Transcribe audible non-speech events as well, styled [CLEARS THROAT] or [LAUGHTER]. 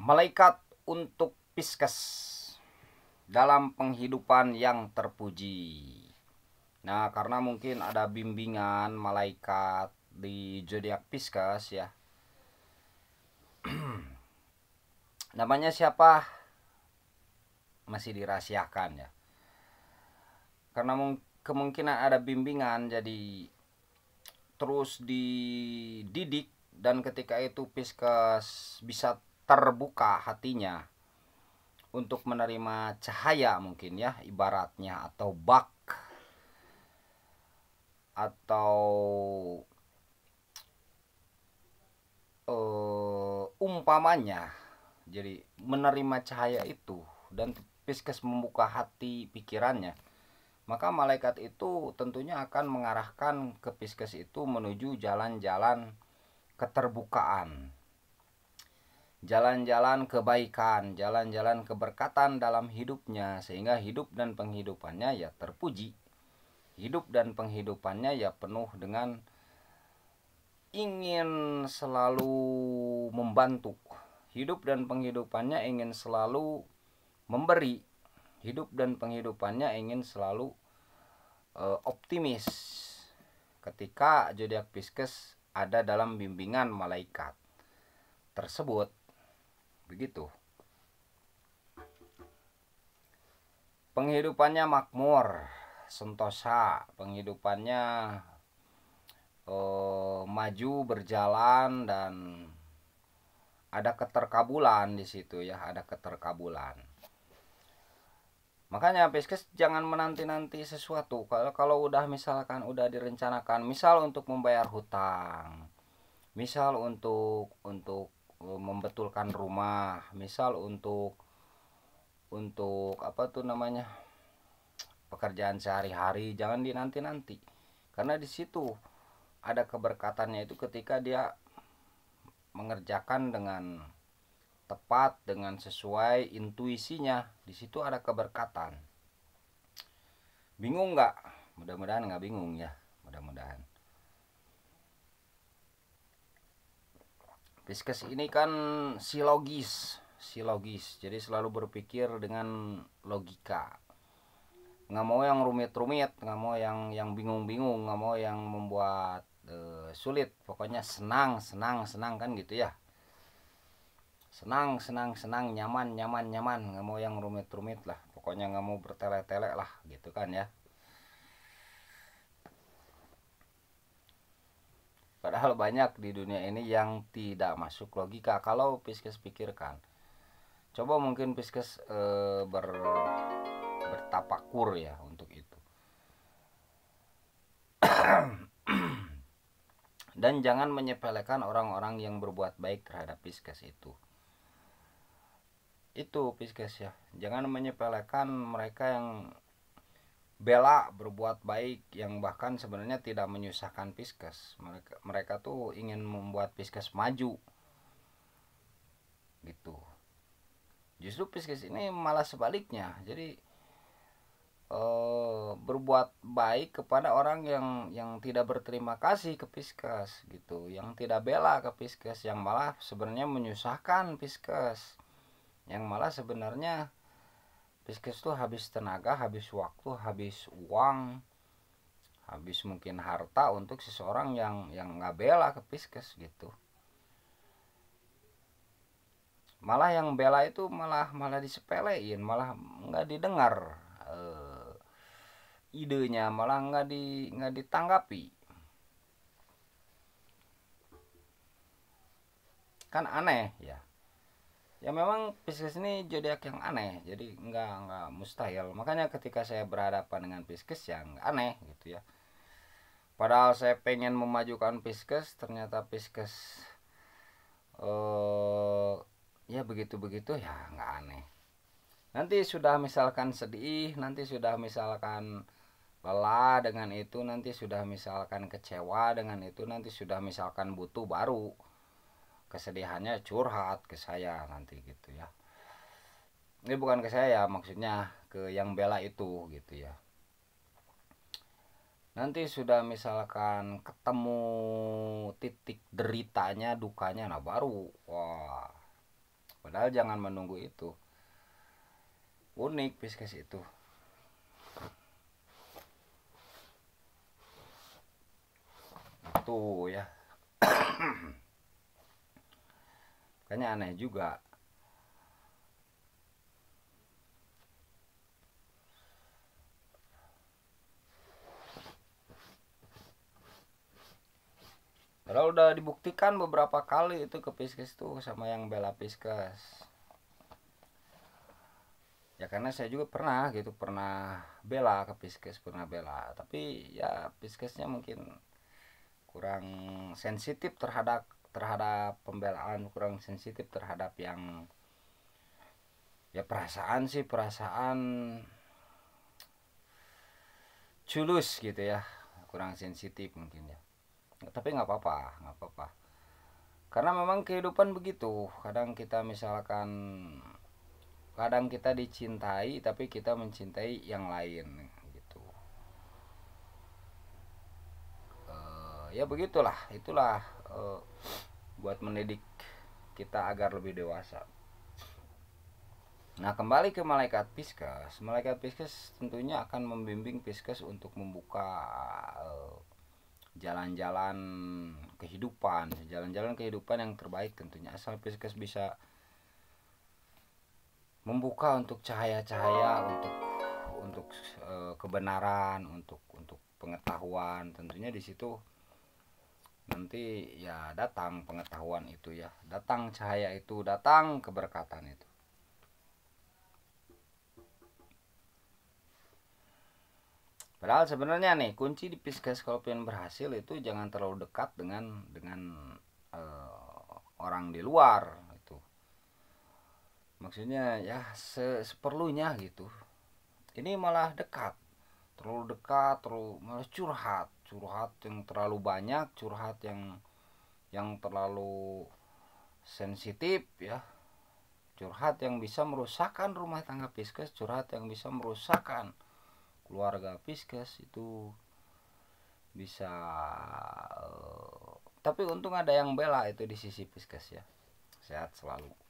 Malaikat untuk Piskes dalam penghidupan yang terpuji. Nah, karena mungkin ada bimbingan malaikat di zodiak Piskes ya. [CLEARS THROAT] Namanya siapa? Masih dirahasiakan ya. Karena kemungkinan ada bimbingan jadi terus dididik dan ketika itu Piskes bisa terbuka hatinya untuk menerima cahaya mungkin ya ibaratnya atau bak atau uh, umpamanya jadi menerima cahaya itu dan Piskes membuka hati pikirannya maka malaikat itu tentunya akan mengarahkan ke Piskes itu menuju jalan-jalan keterbukaan jalan-jalan kebaikan, jalan-jalan keberkatan dalam hidupnya sehingga hidup dan penghidupannya ya terpuji. Hidup dan penghidupannya ya penuh dengan ingin selalu membantu. Hidup dan penghidupannya ingin selalu memberi. Hidup dan penghidupannya ingin selalu uh, optimis. Ketika zodiak Pisces ada dalam bimbingan malaikat tersebut Begitu. Penghidupannya makmur, sentosa, penghidupannya eh, maju berjalan dan ada keterkabulan di situ ya, ada keterkabulan. Makanya Peskes jangan menanti-nanti sesuatu. Kalau kalau udah misalkan udah direncanakan, misal untuk membayar hutang, misal untuk untuk Eh, membetulkan rumah misal untuk untuk apa tuh namanya pekerjaan sehari-hari jangan dinanti-nanti karena di situ ada keberkatannya itu ketika dia mengerjakan dengan tepat dengan sesuai intuisinya di situ ada keberkatan bingung nggak mudah-mudahan nggak bingung ya mudah-mudahan Diskus ini kan silogis, silogis. Jadi selalu berpikir dengan logika. Nggak mau yang rumit-rumit, nggak mau yang yang bingung-bingung, nggak mau yang membuat uh, sulit. Pokoknya senang, senang, senang kan gitu ya. Senang, senang, senang, nyaman, nyaman, nyaman. Nggak mau yang rumit-rumit lah. Pokoknya nggak mau bertele-tele lah gitu kan ya. Padahal banyak di dunia ini yang tidak masuk logika kalau Piskes pikirkan. Coba mungkin Piskes e, eh, ber, bertapakur ya untuk itu. [CLEARS THROAT] Dan jangan menyepelekan orang-orang yang berbuat baik terhadap Piskes itu. Itu Piskes ya. Jangan menyepelekan mereka yang bela berbuat baik yang bahkan sebenarnya tidak menyusahkan Piskes. Mereka mereka tuh ingin membuat Piskes maju. Gitu. Justru Piskes ini malah sebaliknya. Jadi eh, berbuat baik kepada orang yang yang tidak berterima kasih ke Piskes gitu, yang tidak bela ke Piskes, yang malah sebenarnya menyusahkan Piskes. Yang malah sebenarnya Bisnis tuh habis tenaga, habis waktu, habis uang, habis mungkin harta untuk seseorang yang yang nggak bela ke piskes gitu. Malah yang bela itu malah malah disepelein, malah nggak didengar e, idenya, malah nggak di nggak ditanggapi. Kan aneh ya ya memang Pisces ini zodiak yang aneh jadi nggak nggak mustahil makanya ketika saya berhadapan dengan Pisces yang aneh gitu ya padahal saya pengen memajukan Pisces ternyata Pisces eh ya begitu begitu ya nggak aneh nanti sudah misalkan sedih nanti sudah misalkan lelah dengan itu nanti sudah misalkan kecewa dengan itu nanti sudah misalkan butuh baru kesedihannya curhat ke saya nanti gitu ya ini bukan ke saya maksudnya ke yang bela itu gitu ya nanti sudah misalkan ketemu titik deritanya dukanya nah baru wah padahal jangan menunggu itu unik bisnis itu itu ya [CLEARS THROAT] Kayaknya aneh juga. Kalau udah dibuktikan beberapa kali itu ke Piskes tuh sama yang bela Piskes. Ya karena saya juga pernah gitu, pernah bela ke Piskes, pernah bela. Tapi ya Piskesnya mungkin kurang sensitif terhadap terhadap pembelaan kurang sensitif terhadap yang ya perasaan sih perasaan culus gitu ya kurang sensitif mungkin ya tapi nggak apa-apa nggak apa-apa karena memang kehidupan begitu kadang kita misalkan kadang kita dicintai tapi kita mencintai yang lain ya begitulah itulah uh, buat mendidik kita agar lebih dewasa Nah kembali ke malaikat Piskes Malaikat Piskes tentunya akan membimbing Piskes untuk membuka eh, jalan-jalan uh, kehidupan Jalan-jalan kehidupan yang terbaik tentunya Asal Piskes bisa membuka untuk cahaya-cahaya Untuk untuk uh, kebenaran, untuk, untuk pengetahuan Tentunya di situ nanti ya datang pengetahuan itu ya datang cahaya itu datang keberkatan itu Padahal sebenarnya nih kunci di Pisces kalau pengen berhasil itu jangan terlalu dekat dengan dengan e, orang di luar itu. Maksudnya ya se, seperlunya gitu. Ini malah dekat, terlalu dekat, terlalu malah curhat curhat yang terlalu banyak curhat yang yang terlalu sensitif ya curhat yang bisa merusakkan rumah tangga piskes curhat yang bisa merusakkan keluarga piskes itu bisa eh, tapi untung ada yang bela itu di sisi piskes ya sehat selalu